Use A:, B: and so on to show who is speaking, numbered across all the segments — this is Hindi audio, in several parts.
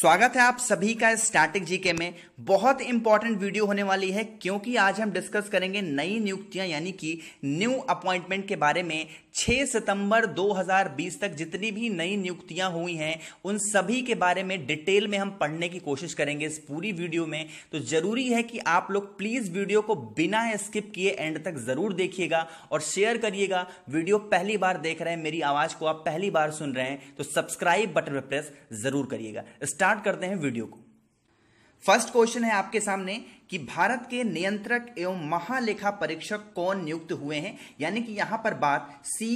A: स्वागत है आप सभी का स्टैटिक जीके में बहुत इंपॉर्टेंट वीडियो होने वाली है क्योंकि आज हम डिस्कस करेंगे नई नियुक्तियां यानी कि न्यू अपॉइंटमेंट के बारे में 6 सितंबर 2020 तक जितनी भी नई नियुक्तियां हुई हैं उन सभी के बारे में डिटेल में हम पढ़ने की कोशिश करेंगे इस पूरी वीडियो में तो जरूरी है कि आप लोग प्लीज वीडियो को बिना स्किप किए एंड तक जरूर देखिएगा और शेयर करिएगा वीडियो पहली बार देख रहे हैं मेरी आवाज को आप पहली बार सुन रहे हैं तो सब्सक्राइब बटन पर प्रेस जरूर करिएगा स्टार्ट करते हैं वीडियो को फर्स्ट क्वेश्चन है आपके सामने कि भारत के नियंत्रक एवं महालेखा परीक्षक कौन नियुक्त हुए हैं यानी कि यहां पर बात सी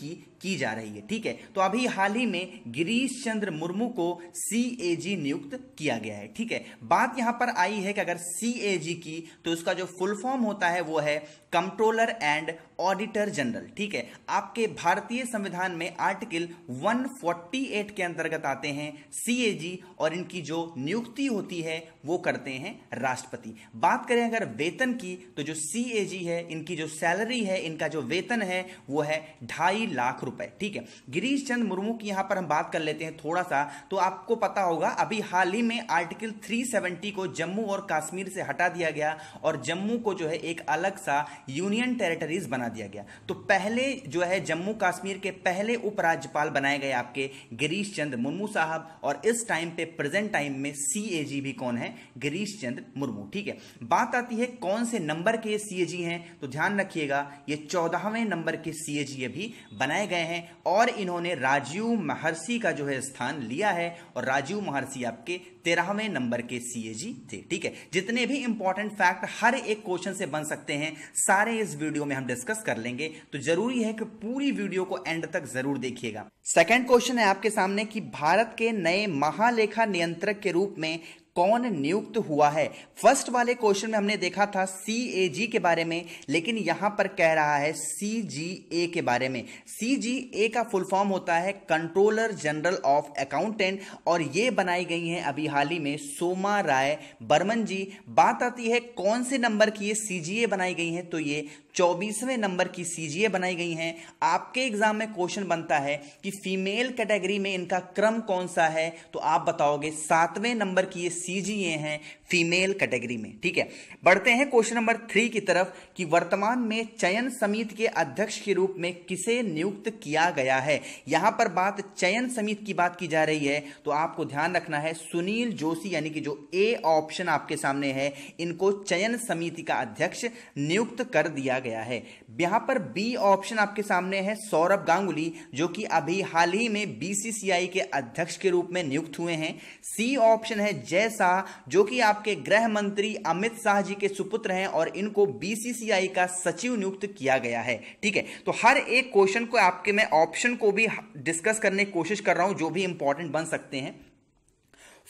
A: की की जा रही है ठीक है तो अभी हाल ही में गिरीश चंद्र मुर्मू को सीएजी नियुक्त किया गया है ठीक है बात यहां पर आई है कि अगर सीएजी की तो उसका जो फुल फॉर्म होता है वो है कंट्रोलर एंड ऑडिटर जनरल ठीक है आपके भारतीय संविधान में आर्टिकल 148 के अंतर्गत आते हैं सीएजी और इनकी जो नियुक्ति होती है वो करते हैं राष्ट्रपति बात करें अगर वेतन की तो जो सीएजी है इनकी जो सैलरी है इनका जो वेतन है वो है ढाई लाख रुपए रुपए ठीक है गिरीश चंद्र मुर्मू की यहां पर हम बात कर लेते हैं थोड़ा सा तो आपको पता होगा अभी हाल ही में आर्टिकल 370 को जम्मू और कश्मीर से हटा दिया गया और जम्मू को जो है एक अलग सा यूनियन टेरिटरीज बना दिया गया तो पहले जो है जम्मू कश्मीर के पहले उपराज्यपाल बनाए गए आपके गिरीश चंद्र मुर्मू साहब और इस टाइम पे प्रेजेंट टाइम में सी भी कौन है गिरीश चंद्र मुर्मू ठीक है बात आती है कौन से नंबर के सी हैं तो ध्यान रखिएगा ये चौदहवें नंबर के सी भी बनाए गए हैं और इन्होंने राजीव महर्षि का जो है स्थान लिया है और राजीव महर्षि आपके तेरहवें नंबर के सी थे ठीक है जितने भी इंपॉर्टेंट फैक्ट हर एक क्वेश्चन से बन सकते हैं सारे इस वीडियो में हम डिस्कस कर लेंगे तो जरूरी है कि पूरी वीडियो को एंड तक जरूर देखिएगा सेकेंड क्वेश्चन है आपके सामने कि भारत के नए महालेखा नियंत्रक के रूप में कौन नियुक्त हुआ है फर्स्ट वाले क्वेश्चन में हमने देखा था सी ए जी के बारे में लेकिन यहां पर कह रहा है सी जी ए के बारे में सी जी ए का फुल फॉर्म होता है कंट्रोलर जनरल ऑफ अकाउंटेंट और ये बनाई गई हैं अभी हाल ही में सोमा राय बर्मन जी बात आती है कौन से नंबर की ये सी जी ए बनाई गई है तो ये चौबीसवें नंबर की सीजीए बनाई गई हैं आपके एग्जाम में क्वेश्चन बनता है कि फीमेल कैटेगरी में इनका क्रम कौन सा है तो आप बताओगे सातवें नंबर की ये सीजीए हैं फीमेल कैटेगरी में ठीक है बढ़ते हैं क्वेश्चन नंबर थ्री की तरफ कि वर्तमान में चयन समिति के अध्यक्ष के रूप में किसे नियुक्त किया गया है यहां पर बात चयन समिति की बात की जा रही है तो आपको ध्यान रखना है सुनील जोशी यानी कि जो ए ऑप्शन आपके सामने है इनको चयन समिति का अध्यक्ष नियुक्त कर दिया गया है यहां पर बी ऑप्शन आपके सामने है सौरभ गांगुली जो कि अभी हाल ही में बीसीसीआई के अध्यक्ष के रूप में नियुक्त हुए हैं सी ऑप्शन है जय शाह जो कि आपके गृह मंत्री अमित शाह जी के सुपुत्र हैं और इनको बीसीसीआई का सचिव नियुक्त किया गया है ठीक है तो हर एक क्वेश्चन को आपके मैं ऑप्शन को भी डिस्कस करने की कोशिश कर रहा हूं जो भी इंपॉर्टेंट बन सकते हैं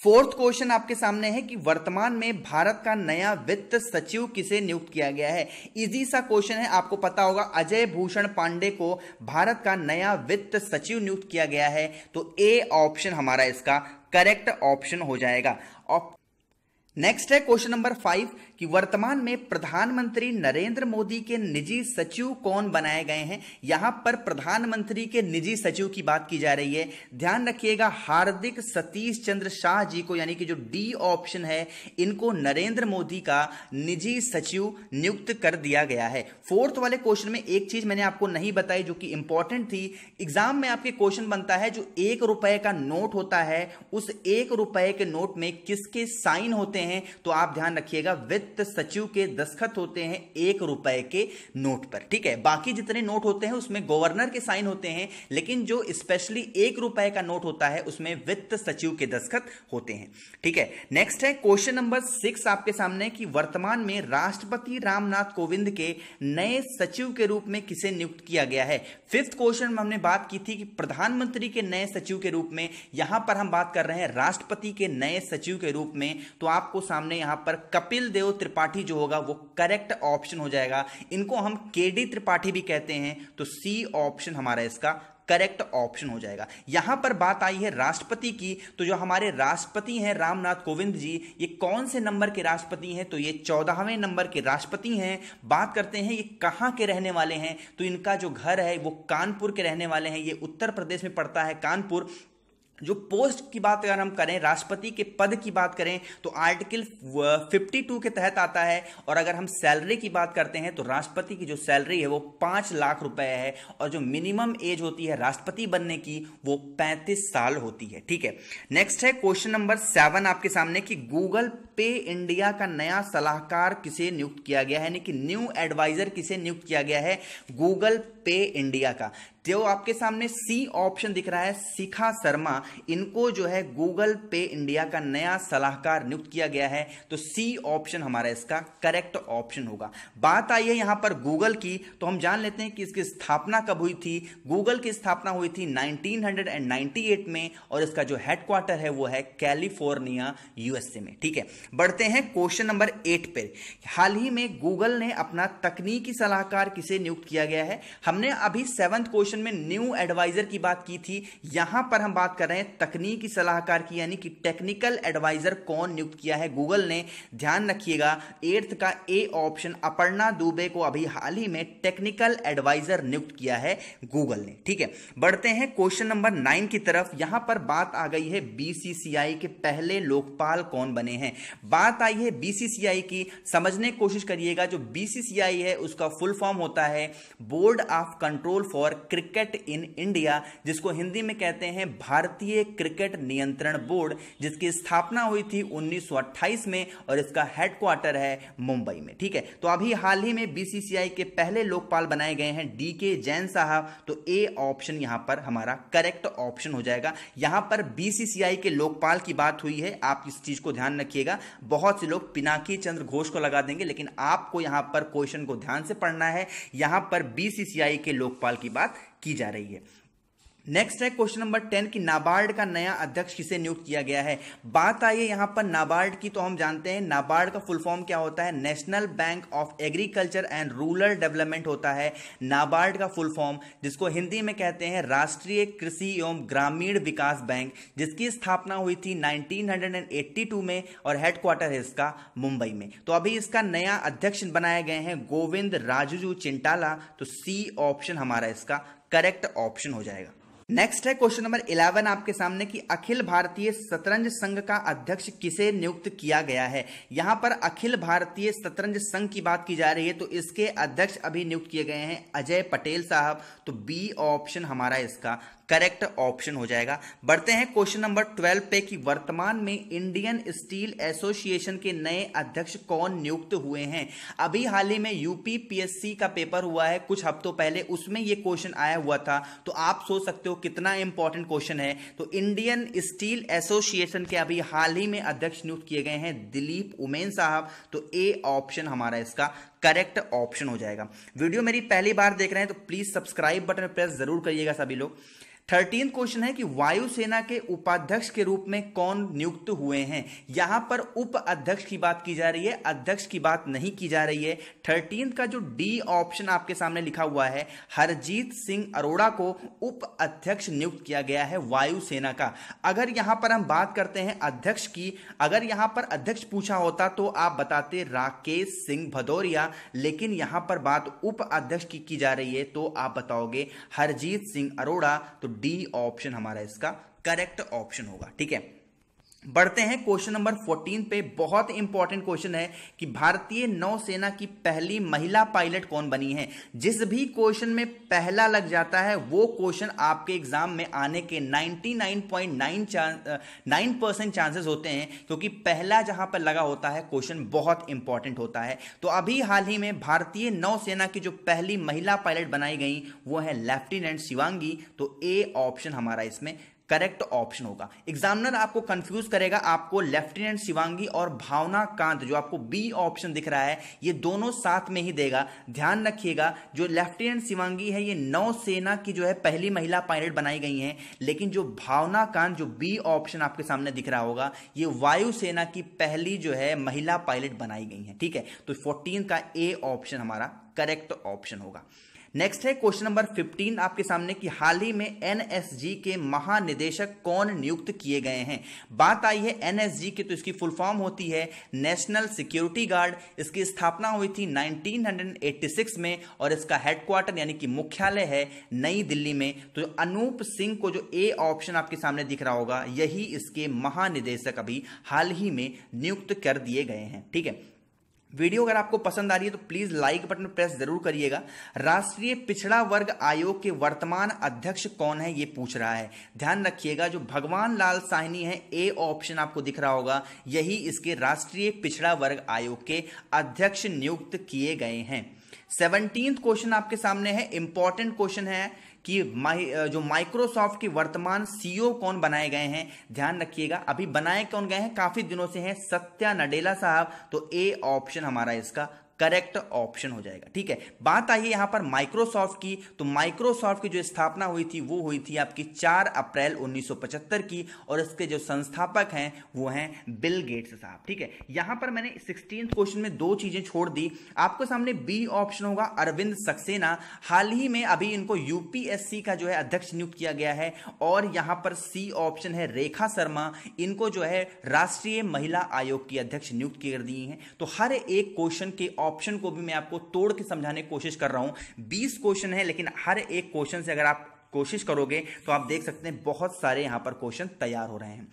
A: फोर्थ क्वेश्चन आपके सामने है कि वर्तमान में भारत का नया वित्त सचिव किसे नियुक्त किया गया है इजी सा क्वेश्चन है आपको पता होगा अजय भूषण पांडे को भारत का नया वित्त सचिव नियुक्त किया गया है तो ए ऑप्शन हमारा इसका करेक्ट ऑप्शन हो जाएगा नेक्स्ट है क्वेश्चन नंबर फाइव कि वर्तमान में प्रधानमंत्री नरेंद्र मोदी के निजी सचिव कौन बनाए गए हैं यहां पर प्रधानमंत्री के निजी सचिव की बात की जा रही है ध्यान रखिएगा हार्दिक सतीश चंद्र शाह जी को यानी कि जो डी ऑप्शन है इनको नरेंद्र मोदी का निजी सचिव नियुक्त कर दिया गया है फोर्थ वाले क्वेश्चन में एक चीज मैंने आपको नहीं बताई जो कि इंपॉर्टेंट थी एग्जाम में आपके क्वेश्चन बनता है जो एक रुपए का नोट होता है उस एक रुपए के नोट में किसके साइन होते हैं तो आप ध्यान रखिएगा विद वित्त सचिव के दस्खत होते हैं एक रुपए के नोट पर ठीक है बाकी जितने नोट होते हैं उसमें गवर्नर के साइन होते हैं लेकिन जो स्पेशली एक रुपए का नोट होता है उसमें वित्त सचिव के दस्खत होते हैं ठीक है नेक्स्ट है क्वेश्चन नंबर सिक्स आपके सामने कि वर्तमान में राष्ट्रपति रामनाथ कोविंद के नए सचिव के रूप में किसे नियुक्त किया गया है फिफ्थ क्वेश्चन में हमने बात की थी कि प्रधानमंत्री के नए सचिव के रूप में यहां पर हम बात कर रहे हैं राष्ट्रपति के नए सचिव के रूप में तो आपको सामने यहां पर कपिल देव त्रिपाठी जो होगा वो करेक्ट ऑप्शन हो जाएगा इनको हम के डी त्रिपाठी भी कहते हैं तो सी ऑप्शन हमारा इसका करेक्ट ऑप्शन हो जाएगा यहां पर बात आई है राष्ट्रपति की तो जो हमारे राष्ट्रपति हैं रामनाथ कोविंद जी ये कौन से नंबर के राष्ट्रपति हैं तो ये चौदहवें नंबर के राष्ट्रपति हैं बात करते हैं ये कहाँ के रहने वाले हैं तो इनका जो घर है वो कानपुर के रहने वाले हैं ये उत्तर प्रदेश में पड़ता है कानपुर जो पोस्ट की बात अगर हम करें राष्ट्रपति के पद की बात करें तो आर्टिकल 52 के तहत आता है और अगर हम सैलरी की बात करते हैं तो राष्ट्रपति की जो सैलरी है वो पाँच लाख रुपए है और जो मिनिमम एज होती है राष्ट्रपति बनने की वो पैंतीस साल होती है ठीक है नेक्स्ट है क्वेश्चन नंबर सेवन आपके सामने कि गूगल पे इंडिया का नया सलाहकार किसे नियुक्त किया गया है यानी कि न्यू एडवाइजर किसे नियुक्त किया गया है गूगल पे इंडिया का जो आपके सामने सी ऑप्शन दिख रहा है शिखा शर्मा इनको जो है गूगल पे इंडिया का नया सलाहकार नियुक्त किया गया है तो सी ऑप्शन हमारा इसका करेक्ट ऑप्शन होगा बात आई है यहां पर गूगल की तो हम जान लेते हैं कि इसकी स्थापना कब हुई थी गूगल की स्थापना हुई थी 1998 में और इसका जो हेडक्वार्टर है वो है कैलिफोर्निया यूएसए में ठीक है बढ़ते हैं क्वेश्चन नंबर एट पर हाल ही में गूगल ने अपना तकनीकी सलाहकार किसे नियुक्त किया गया है हमने अभी सेवंथ क्वेश्चन क्वेश्चन में न्यू एडवाइजर की बात की थी यहां पर हम बात कर रहे हैं तकनीकी सलाहकार की यानी कि टेक्निकल एडवाइजर कौन नियुक्त किया है गूगल ने ध्यान रखिएगा एर्थ का ए ऑप्शन अपर्णा दुबे को अभी हाल ही में टेक्निकल एडवाइजर नियुक्त किया है गूगल ने ठीक है बढ़ते हैं क्वेश्चन नंबर नाइन की तरफ यहां पर बात आ गई है बीसीसीआई के पहले लोकपाल कौन बने हैं बात आई है बीसीसीआई की समझने की कोशिश करिएगा जो बीसीसीआई है उसका फुल फॉर्म होता है board of control for cricket cricket in India जिसको हिंदी में कहते हैं भारतीय क्रिकेट नियंत्रण बोर्ड जिसकी स्थापना हुई थी 1928 में और इसका हेडक्वार्टर है मुंबई में ठीक है तो अभी हाल ही में बीसीसीआई के पहले लोकपाल बनाए गए हैं डी के जैन साहब तो ए ऑप्शन यहां पर हमारा करेक्ट ऑप्शन हो जाएगा यहां पर बीसीसीआई के लोकपाल की बात हुई है आप इस चीज को ध्यान रखिएगा बहुत से लोग पिनाकी चंद्र घोष को लगा देंगे लेकिन आपको यहां पर क्वेश्चन को ध्यान से पढ़ना है यहां पर बीसीसीआई के लोकपाल की बात की जा रही है नेक्स्ट है क्वेश्चन नंबर टेन की नाबार्ड का नया अध्यक्ष किसे नियुक्त किया गया है बात आई है यहाँ पर नाबार्ड की तो हम जानते हैं नाबार्ड का फुल फॉर्म क्या होता है national bank of agriculture and rural development होता है नाबार्ड का फुल फॉर्म जिसको हिंदी में कहते हैं राष्ट्रीय कृषि एवं ग्रामीण विकास बैंक जिसकी स्थापना हुई थी नाइनटीन में और हेडक्वार्टर है इसका मुंबई में तो अभी इसका नया अध्यक्ष बनाए गए हैं गोविंद राजू चिंटाला तो सी ऑप्शन हमारा इसका करेक्ट ऑप्शन हो जाएगा नेक्स्ट है क्वेश्चन नंबर इलेवन आपके सामने कि अखिल भारतीय शतरंज संघ का अध्यक्ष किसे नियुक्त किया गया है यहां पर अखिल भारतीय शतरंज संघ की बात की जा रही है तो इसके अध्यक्ष अभी नियुक्त किए गए हैं अजय पटेल साहब तो बी ऑप्शन हमारा इसका करेक्ट ऑप्शन हो जाएगा बढ़ते हैं क्वेश्चन नंबर ट्वेल्व पे कि वर्तमान में इंडियन स्टील एसोसिएशन के नए अध्यक्ष कौन नियुक्त हुए हैं अभी हाल ही में यूपीपीएससी का पेपर हुआ है कुछ हफ्तों पहले उसमें यह क्वेश्चन आया हुआ था तो आप सोच सकते हो कितना इंपॉर्टेंट क्वेश्चन है तो इंडियन स्टील एसोसिएशन के अभी हाल ही में अध्यक्ष नियुक्त किए गए हैं दिलीप उमेन साहब तो ए ऑप्शन हमारा इसका करेक्ट ऑप्शन हो जाएगा वीडियो मेरी पहली बार देख रहे हैं तो प्लीज सब्सक्राइब बटन प्रेस जरूर करिएगा सभी लोग थर्टीन क्वेश्चन है कि वायुसेना के उपाध्यक्ष के रूप में कौन नियुक्त हुए हैं यहां पर उप अध्यक्ष की बात की जा रही है अध्यक्ष की बात नहीं की जा रही है थर्टीन का जो डी ऑप्शन आपके सामने लिखा हुआ है हरजीत सिंह अरोड़ा को उप अध्यक्ष नियुक्त किया गया है वायुसेना का अगर यहां पर हम बात करते हैं अध्यक्ष की अगर यहां पर अध्यक्ष पूछा होता तो आप बताते राकेश सिंह भदौरिया लेकिन यहां पर बात उप अध्यक्ष की, की जा रही है तो आप बताओगे हरजीत सिंह अरोड़ा तो डी ऑप्शन हमारा इसका करेक्ट ऑप्शन होगा ठीक है बढ़ते हैं क्वेश्चन नंबर 14 पे बहुत इंपॉर्टेंट क्वेश्चन है कि भारतीय नौसेना की पहली महिला पायलट कौन बनी है जिस भी क्वेश्चन में पहला लग जाता है वो क्वेश्चन आपके एग्जाम में आने के 99.9 चांस नाइन परसेंट चांसेस होते हैं क्योंकि तो पहला जहां पर लगा होता है क्वेश्चन बहुत इंपॉर्टेंट होता है तो अभी हाल ही में भारतीय नौसेना की जो पहली महिला पायलट बनाई गई वो है लेफ्टिनेंट शिवांगी तो ए ऑप्शन हमारा इसमें करेक्ट ऑप्शन होगा एग्जामिनर आपको कंफ्यूज करेगा आपको लेफ्टिनेंट शिवांगी और भावना कांत जो आपको बी ऑप्शन दिख रहा है ये दोनों साथ में ही देगा ध्यान रखिएगा जो लेफ्टिनेंट शिवांगी है ये नौसेना की जो है पहली महिला पायलट बनाई गई हैं लेकिन जो भावना कांत जो बी ऑप्शन आपके सामने दिख रहा होगा ये वायुसेना की पहली जो है महिला पायलट बनाई गई है ठीक है तो फोर्टीन का ए ऑप्शन हमारा करेक्ट ऑप्शन होगा नेक्स्ट है क्वेश्चन नंबर 15 आपके सामने कि हाल ही में एनएसजी के महानिदेशक कौन नियुक्त किए गए हैं बात आई है एनएसजी की तो इसकी फुल फॉर्म होती है नेशनल सिक्योरिटी गार्ड इसकी स्थापना हुई थी 1986 में और इसका हेडक्वार्टर यानी कि मुख्यालय है नई दिल्ली में तो अनूप सिंह को जो ए ऑप्शन आपके सामने दिख रहा होगा यही इसके महानिदेशक अभी हाल ही में नियुक्त कर दिए गए हैं ठीक है वीडियो अगर आपको पसंद आ रही है तो प्लीज लाइक बटन प्रेस जरूर करिएगा राष्ट्रीय पिछड़ा वर्ग आयोग के वर्तमान अध्यक्ष कौन है ये पूछ रहा है ध्यान रखिएगा जो भगवान लाल साहनी है ए ऑप्शन आपको दिख रहा होगा यही इसके राष्ट्रीय पिछड़ा वर्ग आयोग के अध्यक्ष नियुक्त किए गए हैं सेवनटीन क्वेश्चन आपके सामने है इंपॉर्टेंट क्वेश्चन है कि माई जो माइक्रोसॉफ्ट की वर्तमान सीईओ e कौन बनाए गए हैं ध्यान रखिएगा अभी बनाए कौन गए हैं काफी दिनों से हैं सत्या नडेला साहब तो ए ऑप्शन हमारा इसका करेक्ट ऑप्शन हो जाएगा ठीक है बात आई है यहां पर माइक्रोसॉफ्ट की तो माइक्रोसॉफ्ट की जो स्थापना हुई थी वो हुई थी आपकी 4 अप्रैल 1975 की और इसके जो संस्थापक हैं वो हैं बिल गेट्स साहब ठीक है यहां पर मैंने सिक्सटीन क्वेश्चन में दो चीज़ें छोड़ दी आपको सामने बी ऑप्शन होगा अरविंद सक्सेना हाल ही में अभी इनको यूपीएससी का जो है अध्यक्ष नियुक्त किया गया है और यहां पर सी ऑप्शन है रेखा शर्मा इनको जो है राष्ट्रीय महिला आयोग की अध्यक्ष नियुक्त कर दी है तो हर एक क्वेश्चन के ऑप्शन को भी मैं आपको तोड़ के समझाने की कोशिश कर रहा हूं बीस क्वेश्चन है लेकिन हर एक क्वेश्चन से अगर आप कोशिश करोगे तो आप देख सकते हैं बहुत सारे यहां पर क्वेश्चन तैयार हो रहे हैं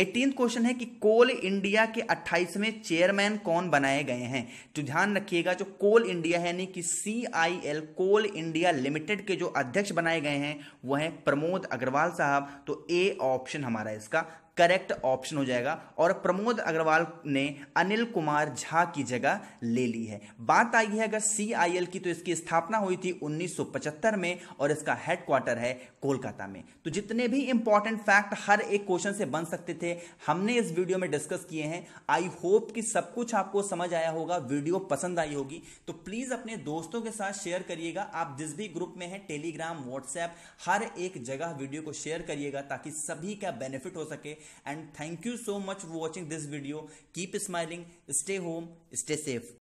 A: एटीन क्वेश्चन है कि कोल इंडिया के 28वें चेयरमैन कौन बनाए गए हैं तो ध्यान रखिएगा जो कोल इंडिया है यानी कि C I L coal India limited के जो अध्यक्ष बनाए गए हैं वह है प्रमोद अग्रवाल साहब तो ए ऑप्शन हमारा इसका करेक्ट ऑप्शन हो जाएगा और प्रमोद अग्रवाल ने अनिल कुमार झा की जगह ले ली है बात आई है अगर सीआईएल की तो इसकी स्थापना हुई थी 1975 में और इसका हेडक्वार्टर है कोलकाता में तो जितने भी इंपॉर्टेंट फैक्ट हर एक क्वेश्चन से बन सकते थे हमने इस वीडियो में डिस्कस किए हैं आई होप कि सब कुछ आपको समझ आया होगा वीडियो पसंद आई होगी तो प्लीज अपने दोस्तों के साथ शेयर करिएगा आप जिस भी ग्रुप में है टेलीग्राम व्हाट्सएप हर एक जगह वीडियो को शेयर करिएगा ताकि सभी का बेनिफिट हो सके and thank you so much for watching this video keep smiling stay home stay safe